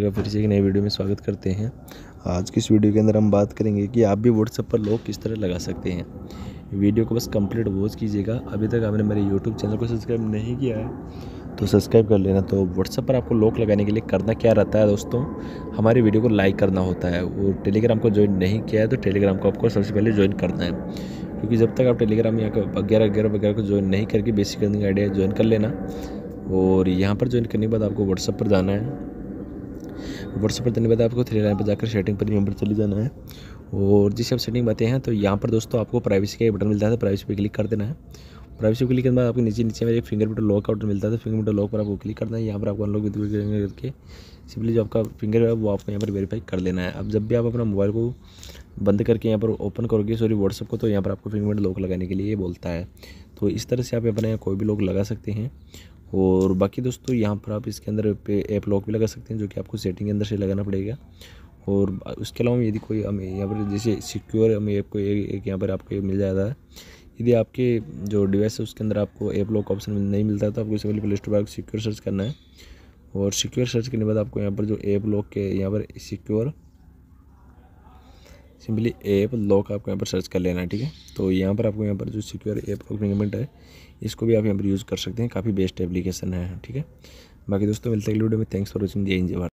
का तो फिर से एक नए वीडियो में स्वागत करते हैं आज की इस वीडियो के अंदर हम बात करेंगे कि आप भी व्हाट्सएप पर लोग किस तरह लगा सकते हैं वीडियो को बस कंप्लीट वॉच कीजिएगा अभी तक आपने मेरे यूट्यूब चैनल को सब्सक्राइब नहीं किया है तो सब्सक्राइब कर लेना तो व्हाट्सएप पर आपको लॉक लगाने के लिए करना क्या रहता है दोस्तों हमारी वीडियो को लाइक करना होता है वो टेलीग्राम को ज्वाइन नहीं किया है तो टेलीग्राम को आपको सबसे पहले ज्वाइन करना है क्योंकि जब तक आप टेलीग्राम यहाँ का ग्यारह ग्यारह वगैरह को ज्वाइन नहीं करके बेसिक अर्निंग आइडिया ज्वाइन कर लेना और यहाँ पर ज्वाइन करने के बाद आपको व्हाट्सअप पर जाना है व्हाट्सएप पर धन्यवाद आपको थ्री लाइन पर जाकर सेटिंग पर यहाँ पर चले जाना है और जिस आप सेटिंग बताते हैं तो यहाँ पर दोस्तों आपको प्राइवेसी का बटन मिलता है प्राइवेसी पर क्लिक कर देना है प्राइवेसी क्लिक करने बाद आपको नीचे नीचे में एक फिंगरप्रिंट लॉक आउट मिलता है तो प्रिंट लॉक पर आपको क्लिक करना है यहाँ पर आपको अनलॉक करके सिंपली जो आपका फिंगर है वो आपको यहाँ पर वेरीफाई कर लेना है अब जब भी आप अपना मोबाइल को बंद करके यहाँ पर ओपन करोगे सॉरी व्हाट्सअप को तो यहाँ पर आपको फिंगरप्रिंट लॉक लगाने के लिए बोलता है तो इस तरह से आप अपने यहाँ कोई भी लॉक लगा सकते हैं और बाकी दोस्तों यहाँ पर आप इसके अंदर पे ऐप लॉक भी लगा सकते हैं जो कि आपको सेटिंग के अंदर से लगाना पड़ेगा और उसके अलावा यदि कोई हमें यहाँ पर जैसे सिक्योर हमें ऐप को एक यहाँ पर आपको मिल जाता है यदि आपके जो डिवाइस है उसके अंदर आपको ऐप लॉक ऑप्शन नहीं मिलता तो आपको सबसे प्ले स्टोर पर सिक्योर सर्च करना है और सिक्योर सर्च करने के बाद आपको यहाँ पर जो ऐप लॉक के यहाँ पर सिक्योर सिंपली ऐप लॉक आपको यहाँ पर सर्च कर लेना है ठीक है तो यहाँ पर आपको यहाँ पर जो सिक्योर ऐप लॉक है इसको भी आप यहाँ पर यूज़ कर सकते हैं काफ़ी बेस्ट एप्लीकेशन है ठीक है बाकी दोस्तों मिलते अगले वीडियो में थैंक्स फॉर वॉचिंग जय इंजीवार